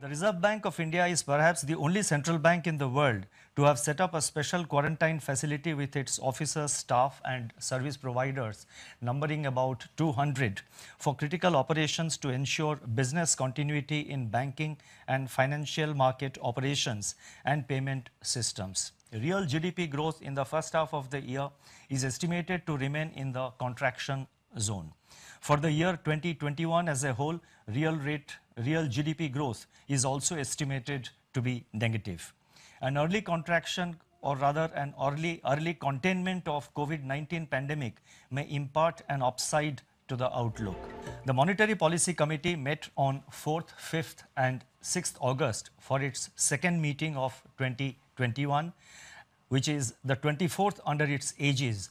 The Reserve Bank of India is perhaps the only central bank in the world to have set up a special quarantine facility with its officers, staff and service providers numbering about 200 for critical operations to ensure business continuity in banking and financial market operations and payment systems. Real GDP growth in the first half of the year is estimated to remain in the contraction zone. For the year 2021 as a whole, real rate, real GDP growth is also estimated to be negative. An early contraction or rather an early, early containment of COVID-19 pandemic may impart an upside to the outlook. The Monetary Policy Committee met on 4th, 5th and 6th August for its second meeting of 2021, which is the 24th under its aegis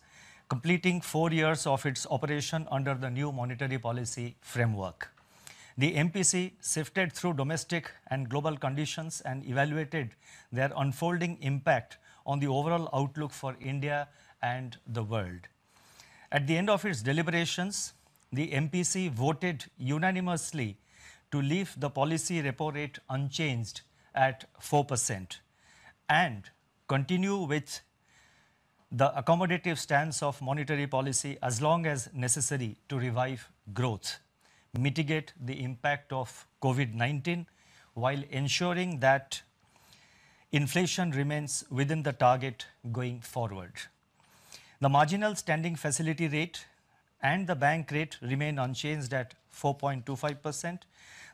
completing four years of its operation under the new monetary policy framework. The MPC sifted through domestic and global conditions and evaluated their unfolding impact on the overall outlook for India and the world. At the end of its deliberations, the MPC voted unanimously to leave the policy repo rate unchanged at 4% and continue with the accommodative stance of monetary policy as long as necessary to revive growth, mitigate the impact of COVID-19 while ensuring that inflation remains within the target going forward. The marginal standing facility rate and the bank rate remain unchanged at 4.25%.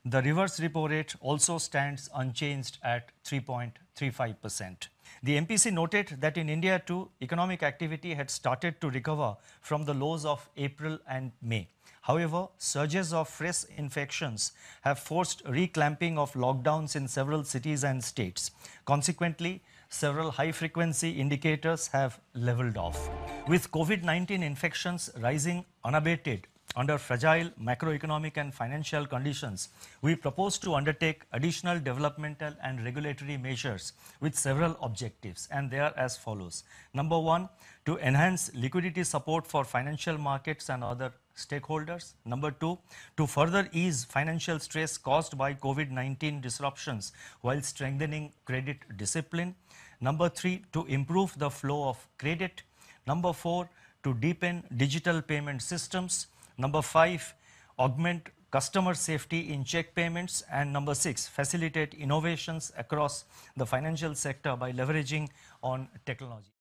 The reverse repo rate also stands unchanged at 3.35%. The MPC noted that in India too, economic activity had started to recover from the lows of April and May. However, surges of fresh infections have forced reclamping of lockdowns in several cities and states. Consequently, several high-frequency indicators have leveled off. With COVID-19 infections rising unabated under fragile macroeconomic and financial conditions, we propose to undertake additional developmental and regulatory measures with several objectives, and they are as follows. Number one, to enhance liquidity support for financial markets and other stakeholders. Number two, to further ease financial stress caused by COVID-19 disruptions while strengthening credit discipline. Number three, to improve the flow of credit. Number four, to deepen digital payment systems. Number five, augment customer safety in check payments. And number six, facilitate innovations across the financial sector by leveraging on technology.